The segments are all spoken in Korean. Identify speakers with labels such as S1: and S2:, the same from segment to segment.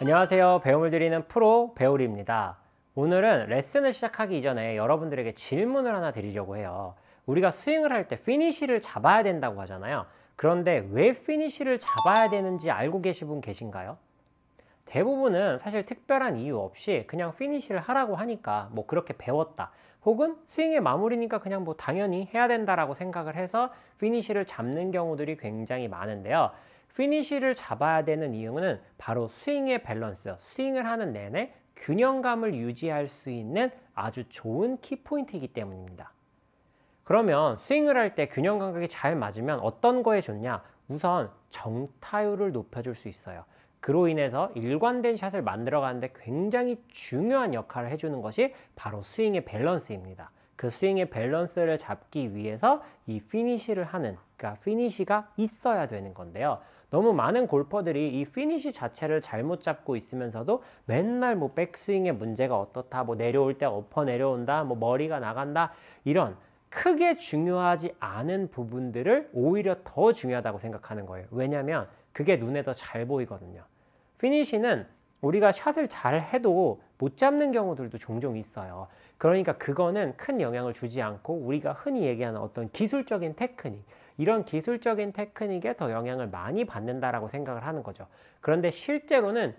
S1: 안녕하세요 배움을 드리는 프로 배우리입니다 오늘은 레슨을 시작하기 이전에 여러분들에게 질문을 하나 드리려고 해요 우리가 스윙을 할 때 피니쉬를 잡아야 된다고 하잖아요 그런데 왜 피니쉬를 잡아야 되는지 알고 계신 분 계신가요? 대부분은 사실 특별한 이유 없이 그냥 피니쉬를 하라고 하니까 뭐 그렇게 배웠다 혹은 스윙의 마무리니까 그냥 뭐 당연히 해야 된다라고 생각을 해서 피니쉬를 잡는 경우들이 굉장히 많은데요 피니쉬를 잡아야 되는 이유는 바로 스윙의 밸런스, 스윙을 하는 내내 균형감을 유지할 수 있는 아주 좋은 키포인트이기 때문입니다. 그러면 스윙을 할 때 균형 감각이 잘 맞으면 어떤 거에 좋냐? 우선 정타율을 높여줄 수 있어요. 그로 인해서 일관된 샷을 만들어가는데 굉장히 중요한 역할을 해주는 것이 바로 스윙의 밸런스입니다. 그 스윙의 밸런스를 잡기 위해서 이 피니쉬를 하는, 그러니까 피니쉬가 있어야 되는 건데요. 너무 많은 골퍼들이 이 피니시 자체를 잘못 잡고 있으면서도 맨날 뭐 백스윙의 문제가 어떻다, 뭐 내려올 때 엎어 내려온다, 뭐 머리가 나간다 이런 크게 중요하지 않은 부분들을 오히려 더 중요하다고 생각하는 거예요. 왜냐하면 그게 눈에 더 잘 보이거든요. 피니시는 우리가 샷을 잘 해도 못 잡는 경우들도 종종 있어요. 그러니까 그거는 큰 영향을 주지 않고 우리가 흔히 얘기하는 어떤 기술적인 테크닉, 이런 기술적인 테크닉에 더 영향을 많이 받는다라고 생각을 하는 거죠. 그런데 실제로는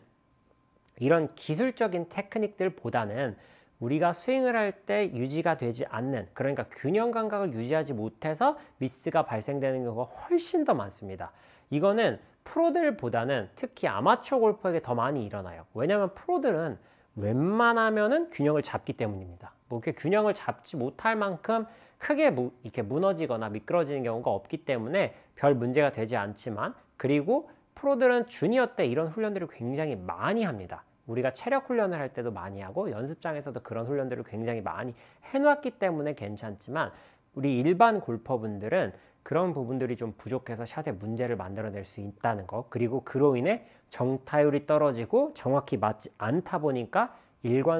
S1: 이런 기술적인 테크닉들보다는 우리가 스윙을 할 때 유지가 되지 않는 그러니까 균형 감각을 유지하지 못해서 미스가 발생되는 경우가 훨씬 더 많습니다. 이거는 프로들보다는 특히 아마추어 골퍼에게 더 많이 일어나요. 왜냐하면 프로들은 웬만하면 균형을 잡기 때문입니다. 뭐 균형을 잡지 못할 만큼 크게 무, 이렇게 무너지거나 미끄러지는 경우가 없기 때문에 별 문제가 되지 않지만 그리고 프로들은 주니어 때 이런 훈련들을 굉장히 많이 합니다. 우리가 체력 훈련을 할 때도 많이 하고 연습장에서도 그런 훈련들을 굉장히 많이 해놓았기 때문에 괜찮지만 우리 일반 골퍼분들은 그런 부분들이 좀 부족해서 샷에 문제를 만들어낼 수 있다는 것 그리고 그로 인해 정타율이 떨어지고 정확히 맞지 않다 보니까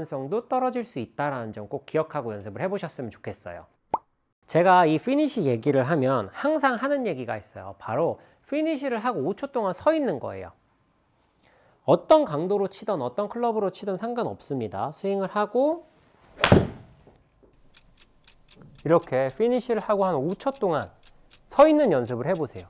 S1: 일관성도 떨어질 수 있다는 점 꼭 기억하고 연습을 해보셨으면 좋겠어요. 제가 이 피니시 얘기를 하면 항상 하는 얘기가 있어요. 바로 피니시를 하고 5초 동안 서 있는 거예요. 어떤 강도로 치든 어떤 클럽으로 치든 상관없습니다. 스윙을 하고 이렇게 피니시를 하고 한 5초 동안 서 있는 연습을 해보세요.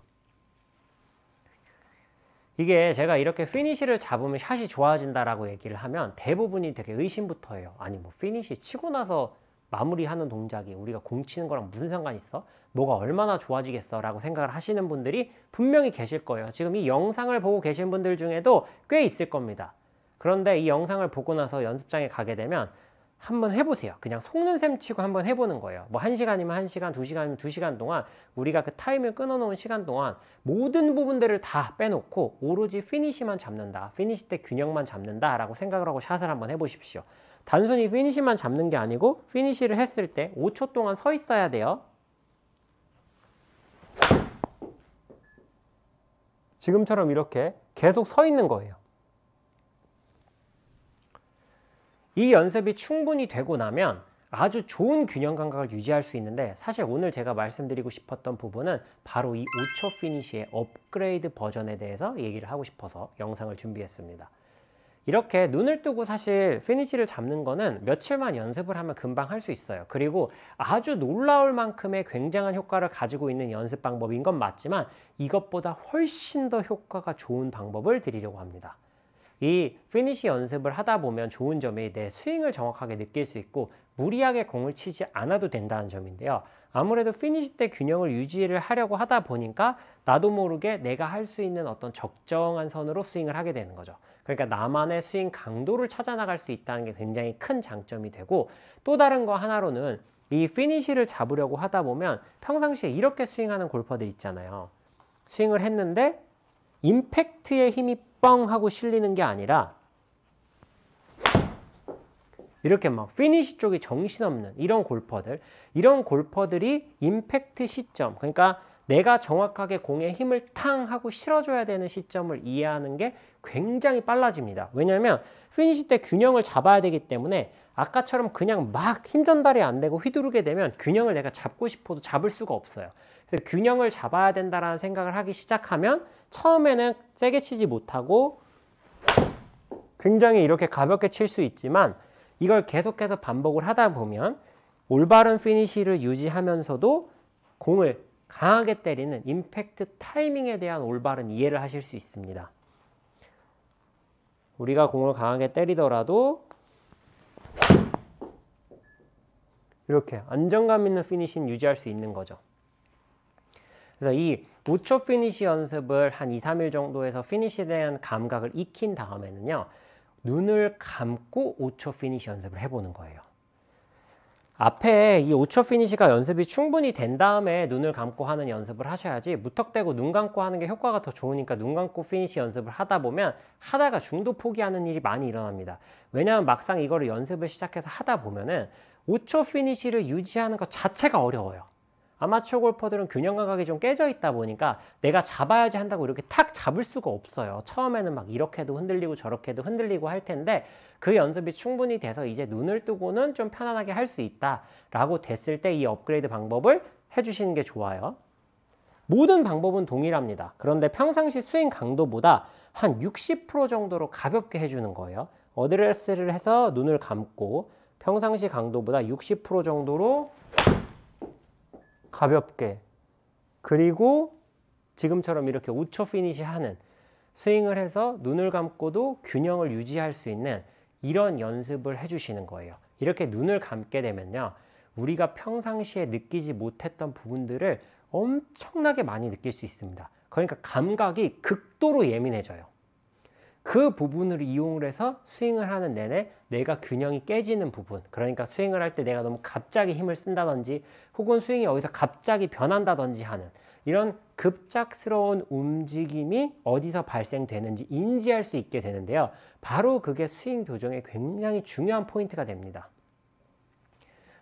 S1: 이게 제가 이렇게 피니시를 잡으면 샷이 좋아진다라고 얘기를 하면 대부분이 되게 의심부터 해요. 아니 뭐 피니시 치고 나서 마무리하는 동작이 우리가 공 치는 거랑 무슨 상관 이 있어? 뭐가 얼마나 좋아지겠어? 라고 생각을 하시는 분들이 분명히 계실 거예요. 지금 이 영상을 보고 계신 분들 중에도 꽤 있을 겁니다. 그런데 이 영상을 보고 나서 연습장에 가게 되면 한번 해보세요. 그냥 속는 셈 치고 한번 해보는 거예요. 뭐 1시간이면 1시간, 2시간이면 2시간 동안 우리가 그 타임을 끊어놓은 시간 동안 모든 부분들을 다 빼놓고 오로지 피니시만 잡는다. 피니시 때 균형만 잡는다 라고 생각을 하고 샷을 한번 해보십시오. 단순히 피니시만 잡는 게 아니고 피니시를 했을 때 5초 동안 서 있어야 돼요. 지금처럼 이렇게 계속 서 있는 거예요. 이 연습이 충분히 되고 나면 아주 좋은 균형 감각을 유지할 수 있는데 사실 오늘 제가 말씀드리고 싶었던 부분은 바로 이 5초 피니쉬의 업그레이드 버전에 대해서 얘기를 하고 싶어서 영상을 준비했습니다. 이렇게 눈을 뜨고 사실 피니시를 잡는 거는 며칠만 연습을 하면 금방 할 수 있어요. 그리고 아주 놀라울 만큼의 굉장한 효과를 가지고 있는 연습 방법인 건 맞지만 이것보다 훨씬 더 효과가 좋은 방법을 드리려고 합니다. 이 피니시 연습을 하다 보면 좋은 점이 내 스윙을 정확하게 느낄 수 있고 무리하게 공을 치지 않아도 된다는 점인데요. 아무래도 피니시 때 균형을 유지를 하려고 하다 보니까 나도 모르게 내가 할 수 있는 어떤 적정한 선으로 스윙을 하게 되는 거죠. 그러니까 나만의 스윙 강도를 찾아 나갈 수 있다는 게 굉장히 큰 장점이 되고 또 다른 거 하나로는 이 피니쉬를 잡으려고 하다 보면 평상시에 이렇게 스윙하는 골퍼들 있잖아요. 스윙을 했는데 임팩트의 힘이 뻥 하고 실리는 게 아니라 이렇게 막피니쉬 쪽이 정신없는 이런 골퍼들 이런 골퍼들이 임팩트 시점 그러니까 내가 정확하게 공에 힘을 탕 하고 실어줘야 되는 시점을 이해하는 게 굉장히 빨라집니다. 왜냐하면 피니시 때 균형을 잡아야 되기 때문에 아까처럼 그냥 막 힘전달이 안 되고 휘두르게 되면 균형을 내가 잡고 싶어도 잡을 수가 없어요. 그래서 균형을 잡아야 된다는 생각을 하기 시작하면 처음에는 세게 치지 못하고 굉장히 이렇게 가볍게 칠 수 있지만 이걸 계속해서 반복을 하다 보면 올바른 피니시를 유지하면서도 공을 강하게 때리는 임팩트 타이밍에 대한 올바른 이해를 하실 수 있습니다. 우리가 공을 강하게 때리더라도 이렇게 안정감 있는 피니시 유지할 수 있는 거죠. 그래서 이 5초 피니시 연습을 한 2, 3일 정도에서 피니시에 대한 감각을 익힌 다음에는요. 눈을 감고 5초 피니시 연습을 해보는 거예요. 앞에 이 5초 피니시가 연습이 충분히 된 다음에 눈을 감고 하는 연습을 하셔야지 무턱대고 눈 감고 하는 게 효과가 더 좋으니까 눈 감고 피니시 연습을 하다 보면 하다가 중도 포기하는 일이 많이 일어납니다. 왜냐하면 막상 이거를 연습을 시작해서 하다 보면은 5초 피니시를 유지하는 것 자체가 어려워요. 아마추어 골퍼들은 균형 감각이 좀 깨져 있다 보니까 내가 잡아야지 한다고 이렇게 탁 잡을 수가 없어요. 처음에는 막 이렇게도 흔들리고 저렇게도 흔들리고 할 텐데 그 연습이 충분히 돼서 이제 눈을 뜨고는 좀 편안하게 할 수 있다라고 됐을 때 이 업그레이드 방법을 해주시는 게 좋아요. 모든 방법은 동일합니다. 그런데 평상시 스윙 강도보다 한 60% 정도로 가볍게 해주는 거예요. 어드레스를 해서 눈을 감고 평상시 강도보다 60% 정도로 가볍게 그리고 지금처럼 이렇게 5초 피니시 하는 스윙을 해서 눈을 감고도 균형을 유지할 수 있는 이런 연습을 해주시는 거예요. 이렇게 눈을 감게 되면요. 우리가 평상시에 느끼지 못했던 부분들을 엄청나게 많이 느낄 수 있습니다. 그러니까 감각이 극도로 예민해져요. 그 부분을 이용을 해서 스윙을 하는 내내 내가 균형이 깨지는 부분 그러니까 스윙을 할 때 내가 너무 갑자기 힘을 쓴다든지 혹은 스윙이 어디서 갑자기 변한다든지 하는 이런 급작스러운 움직임이 어디서 발생되는지 인지할 수 있게 되는데요 바로 그게 스윙 교정에 굉장히 중요한 포인트가 됩니다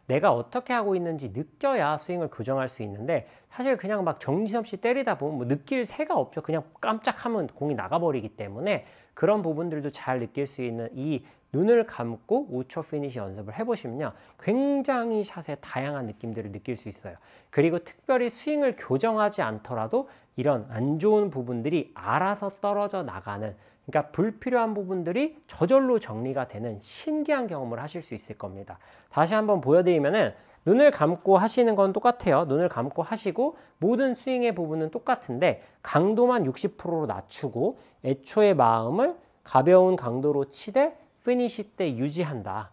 S1: 내가 어떻게 하고 있는지 느껴야 스윙을 교정할 수 있는데 사실 그냥 막 정신없이 때리다 보면 뭐 느낄 새가 없죠. 그냥 깜짝하면 공이 나가버리기 때문에 그런 부분들도 잘 느낄 수 있는 이 눈을 감고 5초 피니시 연습을 해보시면요. 굉장히 샷의 다양한 느낌들을 느낄 수 있어요. 그리고 특별히 스윙을 교정하지 않더라도 이런 안 좋은 부분들이 알아서 떨어져 나가는 그러니까 불필요한 부분들이 저절로 정리가 되는 신기한 경험을 하실 수 있을 겁니다. 다시 한번 보여드리면은 눈을 감고 하시는 건 똑같아요. 눈을 감고 하시고 모든 스윙의 부분은 똑같은데 강도만 60%로 낮추고 애초의 마음을 가벼운 강도로 치되 피니시 때 유지한다.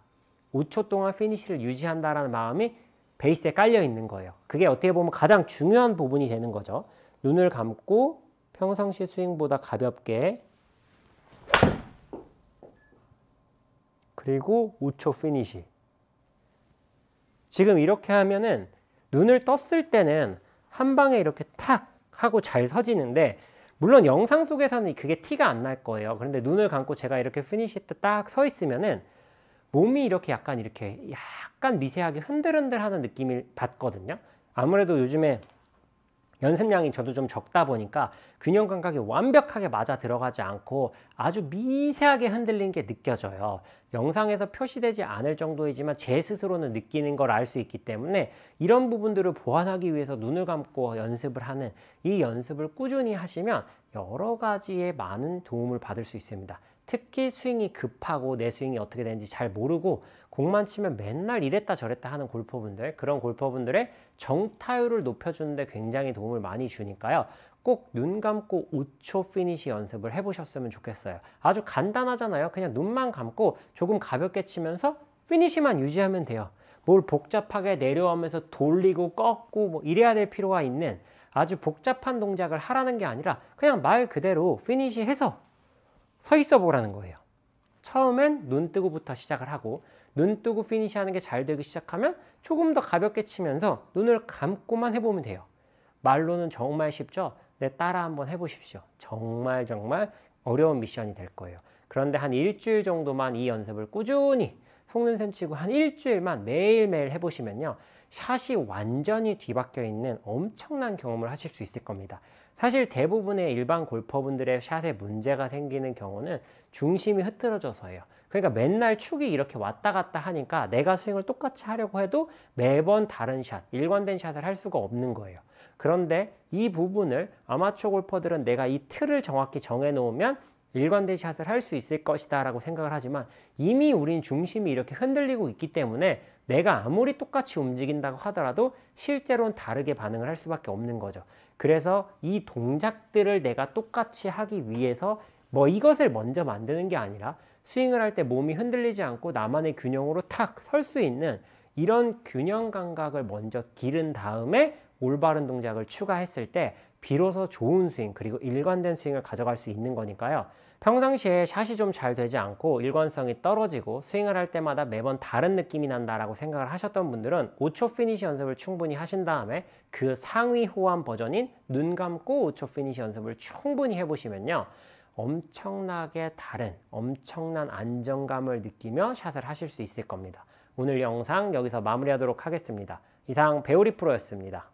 S1: 5초 동안 피니시를 유지한다라는 마음이 베이스에 깔려 있는 거예요. 그게 어떻게 보면 가장 중요한 부분이 되는 거죠. 눈을 감고 평상시 스윙보다 가볍게 그리고 5초 피니시. 지금 이렇게 하면은 눈을 떴을 때는 한 방에 이렇게 탁 하고 잘 서지는데 물론 영상 속에서는 그게 티가 안 날 거예요. 그런데 눈을 감고 제가 이렇게 피니시 때 딱 서 있으면은 몸이 이렇게 약간 이렇게 약간 미세하게 흔들흔들 하는 느낌을 받거든요. 아무래도 요즘에 연습량이 저도 좀 적다 보니까 균형 감각이 완벽하게 맞아 들어가지 않고 아주 미세하게 흔들린 게 느껴져요. 영상에서 표시되지 않을 정도이지만 제 스스로는 느끼는 걸 알 수 있기 때문에 이런 부분들을 보완하기 위해서 눈을 감고 연습을 하는 이 연습을 꾸준히 하시면 여러 가지의 많은 도움을 받을 수 있습니다. 특히 스윙이 급하고 내 스윙이 어떻게 되는지 잘 모르고 공만 치면 맨날 이랬다 저랬다 하는 골퍼분들 그런 골퍼분들의 정타율을 높여주는데 굉장히 도움을 많이 주니까요. 꼭 눈 감고 5초 피니시 연습을 해보셨으면 좋겠어요. 아주 간단하잖아요. 그냥 눈만 감고 조금 가볍게 치면서 피니시만 유지하면 돼요. 뭘 복잡하게 내려오면서 돌리고 꺾고 뭐 이래야 될 필요가 있는 아주 복잡한 동작을 하라는 게 아니라 그냥 말 그대로 피니시 해서 서 있어 보라는 거예요. 처음엔 눈 뜨고부터 시작을 하고 눈 뜨고 피니시하는 게 잘 되기 시작하면 조금 더 가볍게 치면서 눈을 감고만 해보면 돼요. 말로는 정말 쉽죠? 네, 따라 한번 해보십시오. 정말 정말 어려운 미션이 될 거예요. 그런데 한 일주일 정도만 이 연습을 꾸준히 속는 셈 치고 한 일주일만 매일매일 해보시면요. 샷이 완전히 뒤바뀌어 있는 엄청난 경험을 하실 수 있을 겁니다. 사실 대부분의 일반 골퍼분들의 샷에 문제가 생기는 경우는 중심이 흐트러져서예요. 그러니까 맨날 축이 이렇게 왔다 갔다 하니까 내가 스윙을 똑같이 하려고 해도 매번 다른 샷, 일관된 샷을 할 수가 없는 거예요. 그런데 이 부분을 아마추어 골퍼들은 내가 이 틀을 정확히 정해놓으면 일관된 샷을 할 수 있을 것이다 라고 생각을 하지만 이미 우린 중심이 이렇게 흔들리고 있기 때문에 내가 아무리 똑같이 움직인다고 하더라도 실제로는 다르게 반응을 할 수밖에 없는 거죠. 그래서 이 동작들을 내가 똑같이 하기 위해서 뭐 이것을 먼저 만드는 게 아니라 스윙을 할 때 몸이 흔들리지 않고 나만의 균형으로 탁 설 수 있는 이런 균형 감각을 먼저 기른 다음에 올바른 동작을 추가했을 때 비로소 좋은 스윙 그리고 일관된 스윙을 가져갈 수 있는 거니까요. 평상시에 샷이 좀 잘 되지 않고 일관성이 떨어지고 스윙을 할 때마다 매번 다른 느낌이 난다라고 생각을 하셨던 분들은 5초 피니시 연습을 충분히 하신 다음에 그 상위 호환 버전인 눈 감고 5초 피니시 연습을 충분히 해보시면요. 엄청나게 다른 엄청난 안정감을 느끼며 샷을 하실 수 있을 겁니다. 오늘 영상 여기서 마무리하도록 하겠습니다. 이상 배우리 프로였습니다.